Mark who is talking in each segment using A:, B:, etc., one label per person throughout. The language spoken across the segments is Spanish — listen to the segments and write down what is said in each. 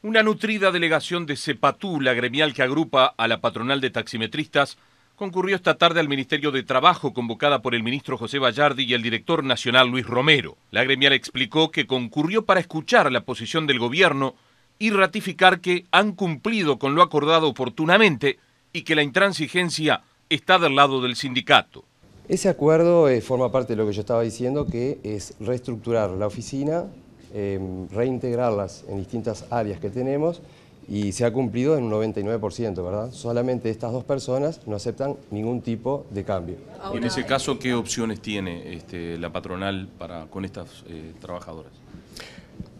A: Una nutrida delegación de Cepatú, la gremial que agrupa a la patronal de taximetristas, concurrió esta tarde al Ministerio de Trabajo, convocada por el ministro José Vallardi y el director nacional Luis Romero. La gremial explicó que concurrió para escuchar la posición del gobierno y ratificar que han cumplido con lo acordado oportunamente y que la intransigencia está del lado del sindicato.
B: Ese acuerdo eh, forma parte de lo que yo estaba diciendo, que es reestructurar la oficina Em, reintegrarlas en distintas áreas que tenemos y se ha cumplido en un 99%, ¿verdad? Solamente estas dos personas no aceptan ningún tipo de cambio.
A: En ese eh, caso, ¿qué opciones tiene este, la patronal para, con estas eh, trabajadoras?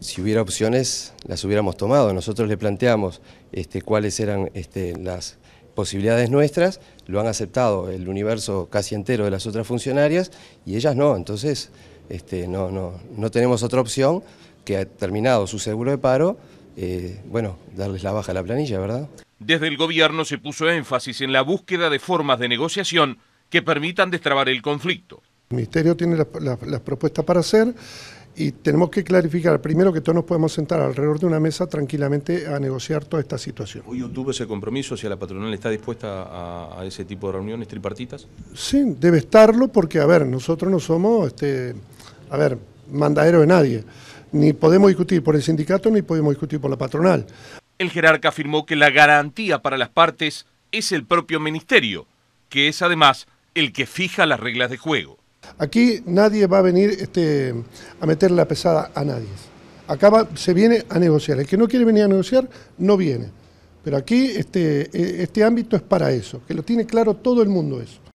B: Si hubiera opciones, las hubiéramos tomado. Nosotros le planteamos este, cuáles eran este, las posibilidades nuestras, lo han aceptado el universo casi entero de las otras funcionarias y ellas no, entonces este, no, no, no tenemos otra opción que ha terminado su seguro de paro, eh, bueno, darles la baja a la planilla, ¿verdad?
A: Desde el gobierno se puso énfasis en la búsqueda de formas de negociación que permitan destrabar el conflicto.
C: El Ministerio tiene las propuestas para hacer y tenemos que clarificar primero que todos nos podemos sentar alrededor de una mesa tranquilamente a negociar toda esta situación.
A: ¿Hoy obtuvo ese compromiso? ¿Si la patronal está dispuesta a, ese tipo de reuniones tripartitas?
C: Sí, debe estarlo porque, a ver, nosotros no somos, este, a ver, mandadero de nadie. Ni podemos discutir por el sindicato ni podemos discutir por la patronal.
A: El jerarca afirmó que la garantía para las partes es el propio ministerio, que es además el que fija las reglas de juego.
C: Aquí nadie va a venir este, a meter la pesada a nadie. Acá se viene a negociar. El que no quiere venir a negociar, no viene. Pero aquí este, e, este ámbito es para eso, que lo tiene claro todo el mundo eso.